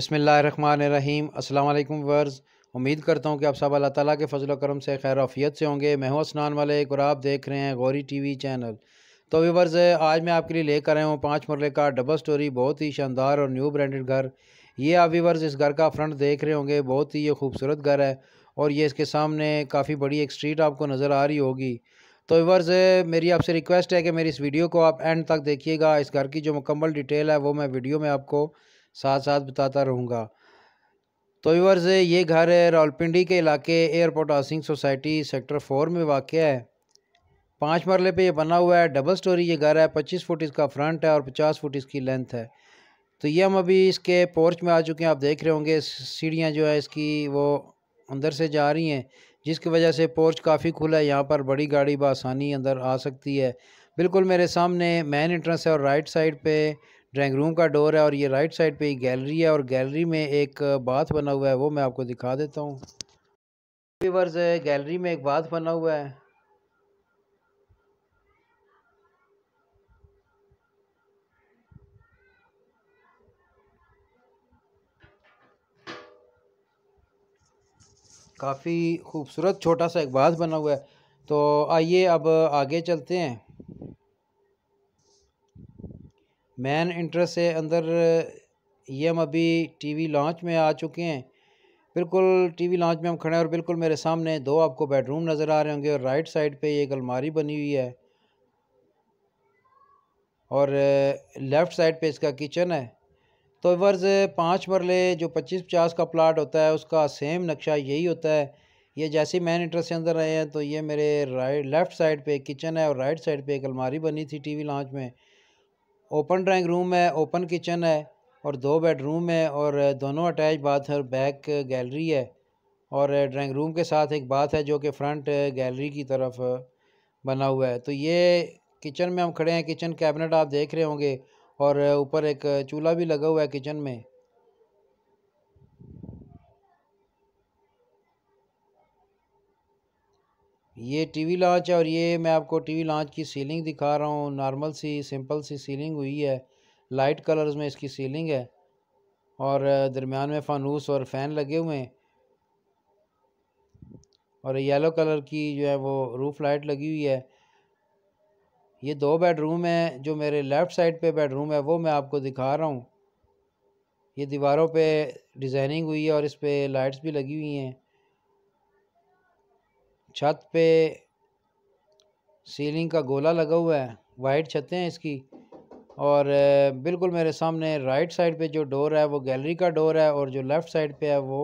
बसमीम अल्लाम वर्ज़ उम्मीद करता हूँ कि आप सब अल्लाह ताला के फजल करम से आफियत से होंगे मैं हूँ स्नान एक और आप देख रहे हैं गौरी टीवी चैनल तो व्यूवर्स आज मैं आपके लिए लेकर आया हूँ पाँच मरले का डबल स्टोरी बहुत ही शानदार और न्यू ब्रांडेड घर ये आप व्यूवर्स इस घर का फ्रंट देख रहे होंगे बहुत ही ये खूबसूरत घर है और ये इसके सामने काफ़ी बड़ी एक स्ट्रीट आपको नज़र आ रही होगी तो व्यूवर्स मेरी आपसे रिक्वेस्ट है कि मेरी इस वीडियो को आप एंड तक देखिएगा इस घर की जो मुकम्मल डिटेल है वो मैं वीडियो में आपको साथ साथ बताता रहूँगा तो व्यूवर्स ये घर रावलपिंडी के इलाके airport housing society sector four में वाक़ है पाँच मरले पे ये बना हुआ है डबल स्टोरी ये घर है पच्चीस फुट इसका फ्रंट है और पचास फुट इसकी लेंथ है तो ये हम अभी इसके पोर्च में आ चुके हैं आप देख रहे होंगे सीढ़ियाँ जो है इसकी वो अंदर से जा रही हैं जिसकी वजह से पोर्च काफ़ी खुला है यहाँ पर बड़ी गाड़ी बसानी अंदर आ सकती है बिल्कुल मेरे सामने मेन इंट्रेंस है और राइट साइड पे ड्राइंग रूम का डोर है और ये राइट साइड पे गैलरी है और गैलरी में एक बाथ बना हुआ है वो मैं आपको दिखा देता हूँ व्यूवर्स गैलरी में एक बाथ बना हुआ है काफ़ी खूबसूरत छोटा सा एक बाथ बना हुआ है तो आइए अब आगे चलते हैं मैन इंटरेस्ट से अंदर ये हम e अभी टीवी लॉन्च में आ चुके हैं बिल्कुल टीवी लॉन्च में हम खड़े हैं और बिल्कुल मेरे सामने दो आपको बेडरूम नज़र आ रहे होंगे और राइट साइड पे एक अलमारी बनी हुई है और लेफ़्ट साइड पे इसका किचन है तो वर्ज़ पाँच मरले जो पच्चीस पचास का प्लाट होता है उसका सेम नक्शा यही होता है ये जैसे मैन इंटरेस्ट से अंदर आए हैं तो ये मेरे राइट लेफ़्ट साइड पे किचन है और राइट साइड पे एक अलमारी बनी थी टीवी लॉन्च में ओपन ड्राइंग रूम है ओपन किचन है और दो बेडरूम है और दोनों अटैच बाथ और बैक गैलरी है और ड्राइंग रूम के साथ एक बाथ है जो कि फ्रंट गैलरी की तरफ बना हुआ है तो ये किचन में हम खड़े हैं किचन कैबिनेट आप देख रहे होंगे और ऊपर एक चूल्हा भी लगा हुआ है किचन में ये टीवी लॉन्च है और ये मैं आपको टीवी लॉन्च की सीलिंग दिखा रहा हूँ नॉर्मल सी सिंपल सी सीलिंग हुई है लाइट कलर्स में इसकी सीलिंग है और दरमियान में फानूस और फ़ैन लगे हुए हैं और येलो कलर की जो है वो रूफ़ लाइट लगी हुई है ये दो बेडरूम है जो मेरे लेफ़्ट साइड पे बेडरूम है वो मैं आपको दिखा रहा हूँ ये दीवारों पे डिज़ाइनिंग हुई है और इस पर लाइट्स भी लगी हुई हैं छत पे सीलिंग का गोला लगा हुआ है वाइट छतें हैं इसकी और बिल्कुल मेरे सामने राइट साइड पे जो डोर है वो गैलरी का डोर है और जो लेफ़्ट साइड पे है वो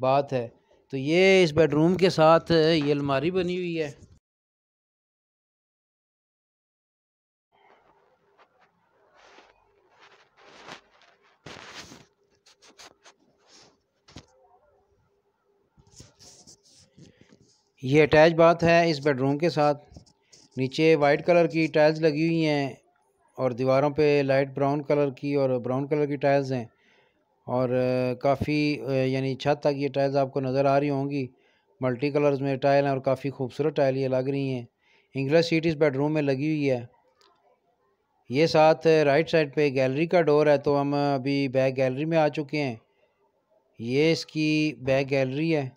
बात है तो ये इस बेडरूम के साथ ये अलमारी बनी हुई है ये अटैच बात है इस बेडरूम के साथ नीचे वाइट कलर की टाइल्स लगी हुई हैं और दीवारों पे लाइट ब्राउन कलर की और ब्राउन कलर की टाइल्स हैं और काफ़ी यानी छत तक ये टाइल्स आपको नज़र आ रही होंगी मल्टी कलर्स में टाइल हैं और काफ़ी खूबसूरत टाइल ये लग रही हैं इंग्लिश सीट इस बेडरूम में लगी हुई है ये साथ राइट साइड पे गैलरी का डोर है तो हम अभी बैक गैलरी में आ चुके हैं ये इसकी बैक गैलरी है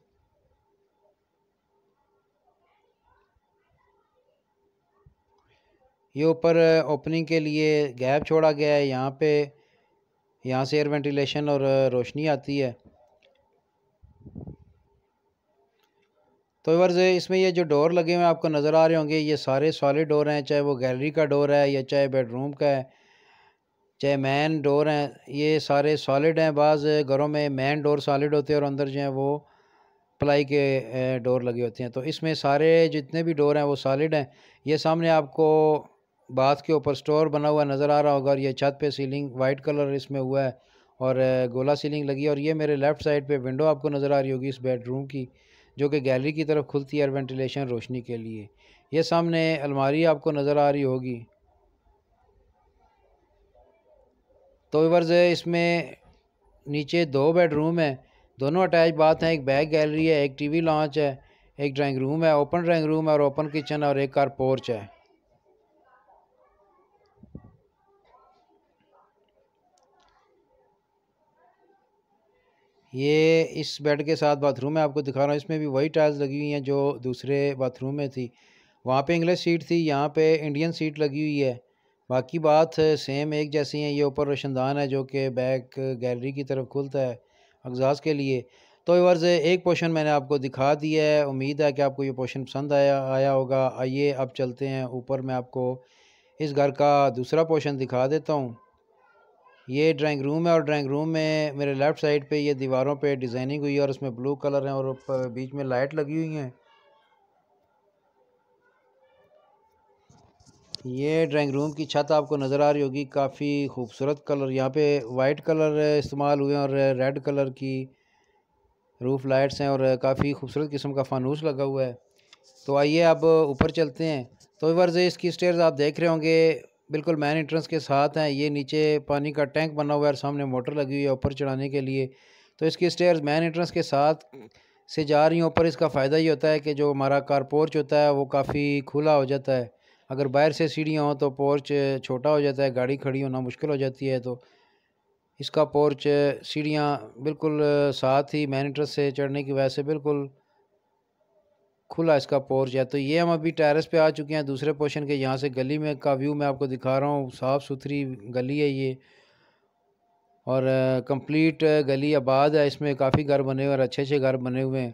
ये ऊपर ओपनिंग के लिए गैप छोड़ा गया है यहाँ पे यहाँ से एयर वेंटिलेशन और रोशनी आती है तो वर्ज इसमें ये जो डोर लगे हुए हैं आपको नज़र आ रहे होंगे ये सारे सॉलिड डोर हैं चाहे वो गैलरी का डोर है या चाहे बेडरूम का है चाहे मैन डोर हैं ये सारे सॉलिड हैं बाज़ घरों में मैन डोर सॉलिड होते हैं और अंदर जो हैं वो प्लाई के डोर लगे होते हैं तो इसमें सारे जितने भी डोर हैं वो सॉलिड हैं ये सामने आपको बाथ के ऊपर स्टोर बना हुआ नज़र आ रहा होगा और ये छत पे सीलिंग वाइट कलर इसमें हुआ है और गोला सीलिंग लगी है और ये मेरे लेफ़्ट साइड पे विंडो आपको नज़र आ रही होगी इस बेडरूम की जो कि गैलरी की तरफ खुलती है वेंटिलेशन रोशनी के लिए ये सामने अलमारी आपको नज़र आ रही होगी तो वर्ज इसमें नीचे दो बेडरूम हैं दोनों अटैच बाथ हैं एक बैक गैलरी है एक टीवी लॉन्च है एक ड्राइंग रूम है ओपन ड्राइंग रूम है और ओपन किचन और एक कार पोर्च है ये इस बेड के साथ बाथरूम है आपको दिखा रहा हूँ इसमें भी वही टाइल्स लगी हुई हैं जो दूसरे बाथरूम में थी वहाँ पे इंग्लिश सीट थी यहाँ पे इंडियन सीट लगी हुई है बाकी बात सेम एक जैसी हैं ये ऊपर रोशनदान है जो कि बैक गैलरी की तरफ खुलता है अगजाज के लिए तो वर्ज एक पोर्शन मैंने आपको दिखा दिया है उम्मीद है कि आपको ये पोर्शन पसंद आया आया होगा आइए अब चलते हैं ऊपर मैं आपको इस घर का दूसरा पोर्शन दिखा देता हूँ ये ड्राइंग रूम है और ड्राइंग रूम में मेरे लेफ्ट साइड पे ये दीवारों पे डिज़ाइनिंग हुई है और उसमें ब्लू कलर है और बीच में लाइट लगी हुई है ये ड्राइंग रूम की छत आपको नज़र आ रही होगी काफ़ी खूबसूरत कलर यहाँ पे वाइट कलर इस्तेमाल हुए हैं और रेड कलर की रूफ़ लाइट्स हैं और काफ़ी खूबसूरत किस्म का फानूस लगा हुआ है तो आइए अब ऊपर चलते हैं तो वर्ज़ इसकी स्टेयर आप देख रहे होंगे बिल्कुल मैन इंट्रेंस के साथ हैं ये नीचे पानी का टैंक बना हुआ है और सामने मोटर लगी हुई है ऊपर चढ़ाने के लिए तो इसकी स्टेयर मैन इंट्रेंस के साथ से जा रही हैं ऊपर इसका फ़ायदा ये होता है कि जो हमारा कार पोर्च होता है वो काफ़ी खुला हो जाता है अगर बाहर से सीढ़ियाँ हों तो पोर्च छोटा हो जाता है गाड़ी खड़ी होना मुश्किल हो जाती है तो इसका पोर्च सीढ़ियाँ बिल्कुल साथ ही मैन इंट्रेंस से चढ़ने की वजह से बिल्कुल खुला इसका पोर्च है तो ये हम अभी टेरेस पे आ चुके हैं दूसरे पोर्शन के यहाँ से गली में का व्यू मैं आपको दिखा रहा हूँ साफ़ सुथरी गली है ये और कंप्लीट गली आबाद है इसमें काफ़ी घर बने हुए और अच्छे अच्छे घर बने हुए हैं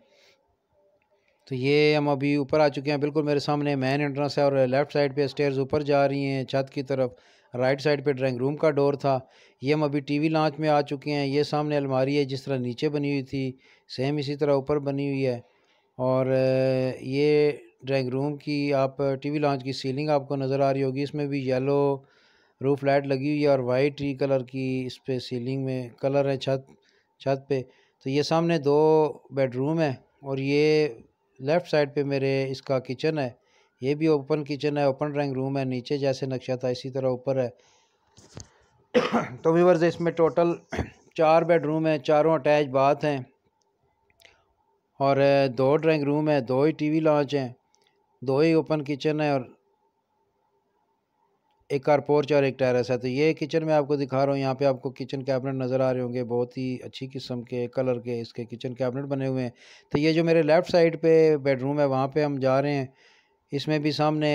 तो ये हम अभी ऊपर आ चुके हैं बिल्कुल मेरे सामने मेन एंट्रेंस है और लेफ़्ट साइड पर स्टेयर ऊपर जा रही हैं छत की तरफ राइट साइड पर ड्राइंग रूम का डोर था ये हम अभी टी लांच में आ चुके हैं ये सामने अलमारी है जिस तरह नीचे बनी हुई थी सेम इसी तरह ऊपर बनी हुई है और ये ड्राइंग रूम की आप टीवी लॉन्च की सीलिंग आपको नज़र आ रही होगी इसमें भी येलो रूफ लाइट लगी हुई है और वाइट ही कलर की इस पर सीलिंग में कलर है छत छत पे तो ये सामने दो बेडरूम है और ये लेफ़्ट साइड पे मेरे इसका किचन है ये भी ओपन किचन है ओपन ड्राइंग रूम है नीचे जैसे नक्शा था इसी तरह ऊपर है तो व्यूवर्स इसमें टोटल चार बेडरूम हैं चारों अटैच बाथ हैं और दो ड्राइंग रूम है दो ही टीवी लॉन्च हैं दो ही ओपन किचन है और एक कारपोर्च और एक टेरेस है तो ये किचन में आपको दिखा रहा हूँ यहाँ पे आपको किचन कैबिनेट नज़र आ रहे होंगे बहुत ही अच्छी किस्म के कलर के इसके किचन कैबिनेट बने हुए हैं तो ये जो मेरे लेफ़्ट साइड पे बेडरूम है वहाँ पे हम जा रहे हैं इसमें भी सामने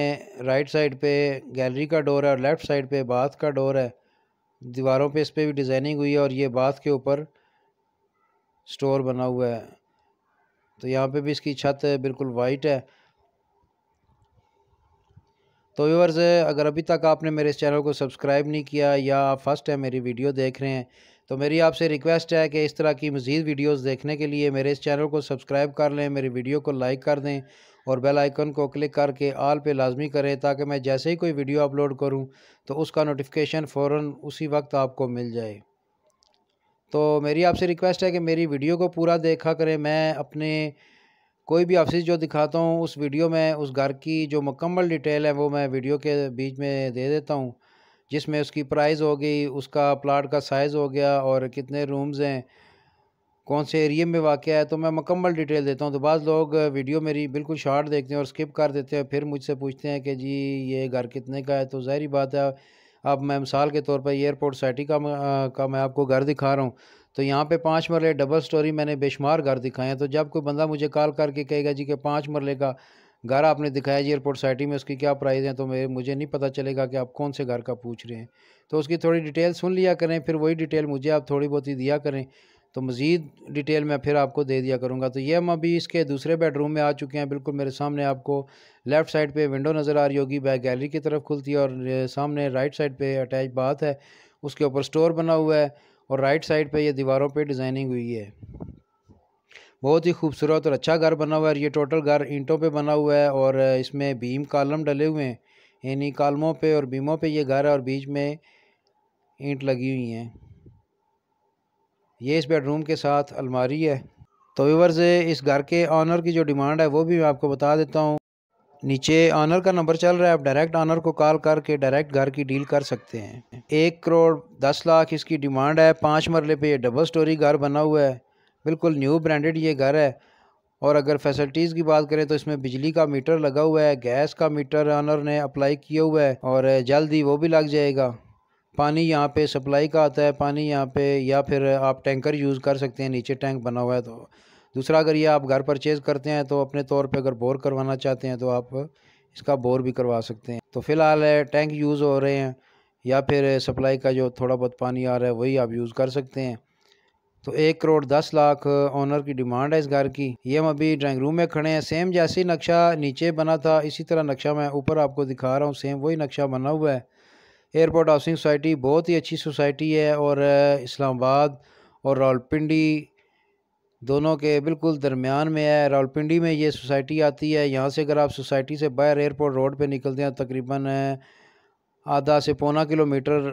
राइट साइड पे गैलरी का डोर है और लेफ़्ट साइड पर बाथ का डोर है दीवारों पर इस पर भी डिज़ाइनिंग हुई है और ये बाथ के ऊपर स्टोर बना हुआ है तो यहाँ पे भी इसकी छत बिल्कुल वाइट है तो व्यूवर्स अगर अभी तक आपने मेरे इस चैनल को सब्सक्राइब नहीं किया या आप फर्स्ट है मेरी वीडियो देख रहे हैं तो मेरी आपसे रिक्वेस्ट है कि इस तरह की मज़ीद वीडियोस देखने के लिए मेरे इस चैनल को सब्सक्राइब कर लें मेरी वीडियो को लाइक कर दें और बेल आइकन को क्लिक करके आल पे लाजमी करें ताकि मैं जैसे ही कोई वीडियो अपलोड करूं तो उसका नोटिफिकेशन फ़ौर उसी वक्त आपको मिल जाए तो मेरी आपसे रिक्वेस्ट है कि मेरी वीडियो को पूरा देखा करें मैं अपने कोई भी ऑफिस जो दिखाता हूँ उस वीडियो में उस घर की जो मुकम्मल डिटेल है वो मैं वीडियो के बीच में दे देता हूँ जिसमें उसकी प्राइस हो गई उसका प्लाट का साइज़ हो गया और कितने रूम्स हैं कौन से एरिया में वाक़ है तो मैं मुकम्मल डिटेल देता हूँ तो बाद लोग वीडियो मेरी बिल्कुल शार्ट देखते हैं और स्किप कर देते हैं फिर मुझसे पूछते हैं कि जी ये घर कितने का है तो ज़ाहरी बात है अब मैं मिसाल के तौर पर एयरपोर्ट सिटी का का मैं आपको घर दिखा रहा हूँ तो यहाँ पे पाँच मरले डबल स्टोरी मैंने बेशुमार घर दिखाए हैं तो जब कोई बंदा मुझे कॉल करके कहेगा जी कि पाँच मरले का घर आपने दिखाया जी एयरपोर्ट सिटी में उसकी क्या प्राइस है तो मेरे मुझे नहीं पता चलेगा कि आप कौन से घर का पूछ रहे हैं तो उसकी थोड़ी डिटेल सुन लिया करें फिर वही डिटेल मुझे आप थोड़ी बहुत ही दिया करें तो मज़ीद डिटेल मैं फिर आपको दे दिया करूँगा तो ये हम अभी इसके दूसरे बेडरूम में आ चुके हैं बिल्कुल मेरे सामने आपको लेफ़्ट साइड पे विंडो नज़र आ रही होगी बैक गैलरी की तरफ खुलती है और सामने राइट साइड पे अटैच बाथ है उसके ऊपर स्टोर बना हुआ है और राइट साइड पे ये दीवारों पे डिज़ाइनिंग हुई है बहुत ही खूबसूरत और अच्छा घर बना हुआ है ये टोटल घर ईंटों पे बना हुआ है और इसमें भीम कालम डले हुए हैं यानी कालमों पे और बीमों पे ये घर है और बीच में ईंट लगी हुई हैं ये इस बेडरूम के साथ अलमारी है तो व्यूवर्स इस घर के ऑनर की जो डिमांड है वो भी मैं आपको बता देता हूँ नीचे ऑनर का नंबर चल रहा है आप डायरेक्ट ऑनर को कॉल करके डायरेक्ट घर की डील कर सकते हैं एक करोड़ दस लाख इसकी डिमांड है पाँच मरले पे ये डबल स्टोरी घर बना हुआ है बिल्कुल न्यू ब्रांडेड ये घर है और अगर फैसिलिटीज़ की बात करें तो इसमें बिजली का मीटर लगा हुआ है गैस का मीटर ऑनर ने अप्लाई किया हुआ है और जल्द ही वो भी लग जाएगा पानी यहाँ पे सप्लाई का आता है पानी यहाँ पे या फिर आप टैंकर यूज़ कर सकते हैं नीचे टैंक बना हुआ है तो दूसरा अगर ये आप घर परचेज़ करते हैं तो अपने तौर पे अगर बोर करवाना चाहते हैं तो आप इसका बोर भी करवा सकते हैं तो फ़िलहाल टैंक यूज़ हो रहे हैं या फिर सप्लाई का जो थोड़ा बहुत पानी आ रहा है वही आप यूज़ कर सकते हैं तो एक करोड़ दस लाख ऑनर की डिमांड है इस घर की ये हम अभी ड्राइंग रूम में खड़े हैं सेम जैसे नक्शा नीचे बना था इसी तरह नक्शा मैं ऊपर आपको दिखा रहा हूँ सेम वही नक्शा बना हुआ है एयरपोर्ट हाउसिंग सोसाइटी बहुत ही अच्छी सोसाइटी है और इस्लामाबाद और रावलपिंडी दोनों के बिल्कुल दरमियान में है रावलपिंडी में ये सोसाइटी आती है यहाँ से अगर आप सोसाइटी से बाहर एयरपोर्ट रोड पे निकलते हैं तकरीबन आधा से पौना किलोमीटर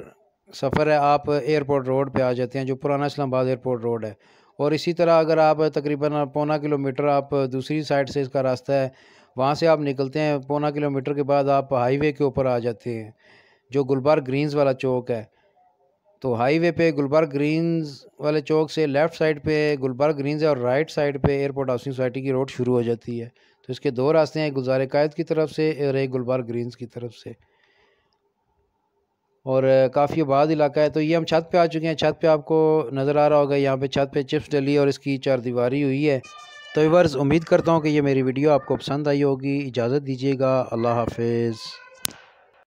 सफ़र है आप एयरपोर्ट रोड पे आ जाते हैं जो पुराना इस्लामाबाद एयरपोर्ट रोड है और इसी तरह अगर आप तकरीबन पौना किलोमीटर आप दूसरी साइड से इसका रास्ता है वहाँ से आप निकलते हैं पौना किलोमीटर के बाद आप हाईवे के ऊपर आ जाते हैं जो गुलबर्ग ग्रीन्स वाला चौक है तो हाईवे पे गुलबर्ग ग्रीन्स वाले चौक से लेफ़्ट साइड पे गुलबर्ग ग्रीन्स है और राइट साइड पे एयरपोर्ट हाउसिंग सोसाइटी की रोड शुरू हो जाती है तो इसके दो रास्ते हैं गुलजार कायद की तरफ से और एक गुलबर्ग ग्रीन्स की तरफ से और काफ़ी आबाद इलाका है तो ये हम छत पे आ चुके हैं छत पे आपको नज़र आ रहा होगा यहाँ पे छत पे चिप्स डली और इसकी चार दीवारी हुई है तो वर्ज़ उम्मीद करता हूँ कि ये मेरी वीडियो आपको पसंद आई होगी इजाज़त दीजिएगा अल्लाह हाफिज़